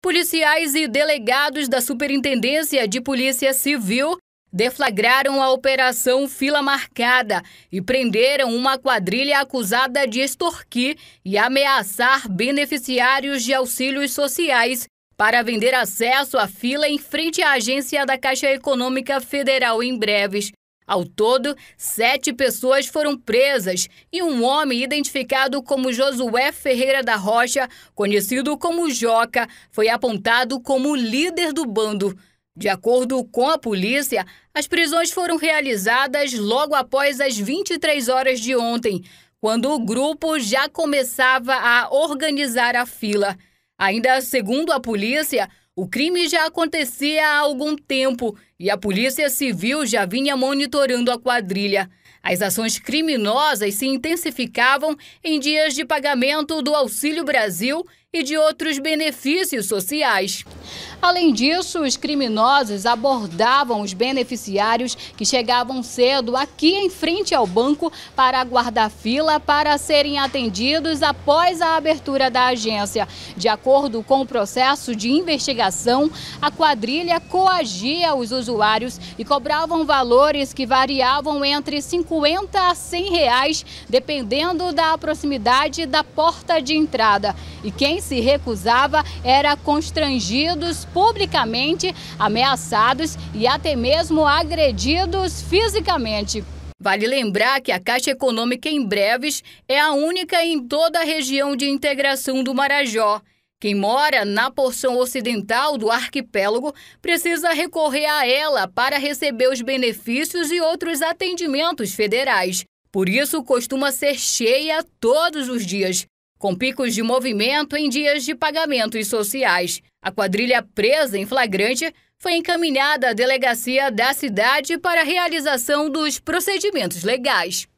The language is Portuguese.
Policiais e delegados da Superintendência de Polícia Civil deflagraram a Operação Fila Marcada e prenderam uma quadrilha acusada de extorquir e ameaçar beneficiários de auxílios sociais para vender acesso à fila em frente à agência da Caixa Econômica Federal em breves. Ao todo, sete pessoas foram presas e um homem identificado como Josué Ferreira da Rocha, conhecido como Joca, foi apontado como líder do bando. De acordo com a polícia, as prisões foram realizadas logo após as 23 horas de ontem, quando o grupo já começava a organizar a fila. Ainda segundo a polícia, o crime já acontecia há algum tempo e a Polícia Civil já vinha monitorando a quadrilha. As ações criminosas se intensificavam em dias de pagamento do Auxílio Brasil e de outros benefícios sociais. Além disso, os criminosos abordavam os beneficiários que chegavam cedo aqui em frente ao banco para guardar fila para serem atendidos após a abertura da agência. De acordo com o processo de investigação, a quadrilha coagia os usuários e cobravam valores que variavam entre 50 a 100 reais, dependendo da proximidade da porta de entrada. E quem se recusava era constrangidos publicamente, ameaçados e até mesmo agredidos fisicamente. Vale lembrar que a Caixa Econômica em Breves é a única em toda a região de integração do Marajó. Quem mora na porção ocidental do arquipélago precisa recorrer a ela para receber os benefícios e outros atendimentos federais. Por isso, costuma ser cheia todos os dias com picos de movimento em dias de pagamentos sociais. A quadrilha presa em flagrante foi encaminhada à delegacia da cidade para a realização dos procedimentos legais.